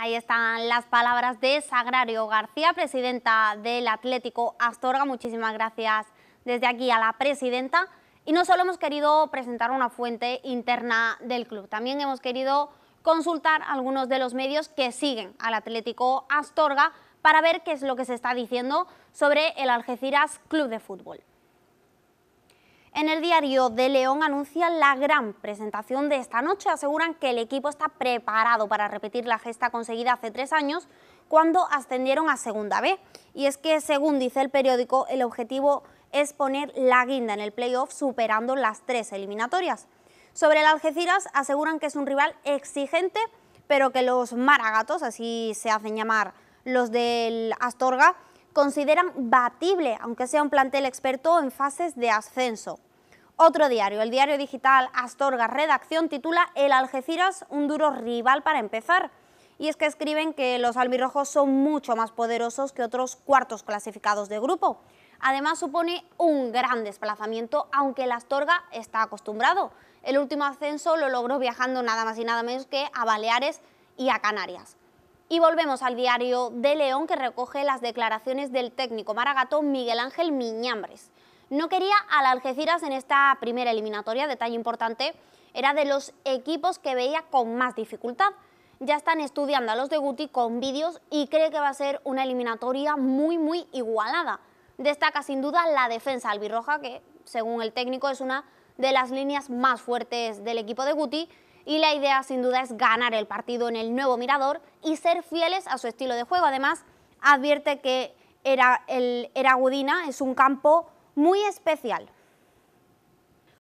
Ahí están las palabras de Sagrario García, presidenta del Atlético Astorga. Muchísimas gracias desde aquí a la presidenta. Y no solo hemos querido presentar una fuente interna del club, también hemos querido consultar algunos de los medios que siguen al Atlético Astorga para ver qué es lo que se está diciendo sobre el Algeciras Club de Fútbol. En el diario de León anuncian la gran presentación de esta noche. Aseguran que el equipo está preparado para repetir la gesta conseguida hace tres años cuando ascendieron a Segunda B. Y es que, según dice el periódico, el objetivo es poner la guinda en el playoff superando las tres eliminatorias. Sobre el Algeciras aseguran que es un rival exigente, pero que los maragatos, así se hacen llamar los del Astorga, consideran batible, aunque sea un plantel experto en fases de ascenso. Otro diario, el diario digital Astorga Redacción, titula El Algeciras, un duro rival para empezar. Y es que escriben que los albirrojos son mucho más poderosos que otros cuartos clasificados de grupo. Además supone un gran desplazamiento, aunque el Astorga está acostumbrado. El último ascenso lo logró viajando nada más y nada menos que a Baleares y a Canarias. Y volvemos al diario de León que recoge las declaraciones del técnico maragato Miguel Ángel Miñambres. No quería al Algeciras en esta primera eliminatoria, detalle importante, era de los equipos que veía con más dificultad. Ya están estudiando a los de Guti con vídeos y cree que va a ser una eliminatoria muy, muy igualada. Destaca sin duda la defensa albirroja, que según el técnico es una de las líneas más fuertes del equipo de Guti y la idea sin duda es ganar el partido en el nuevo Mirador y ser fieles a su estilo de juego. Además, advierte que era, el Gudina es un campo muy especial.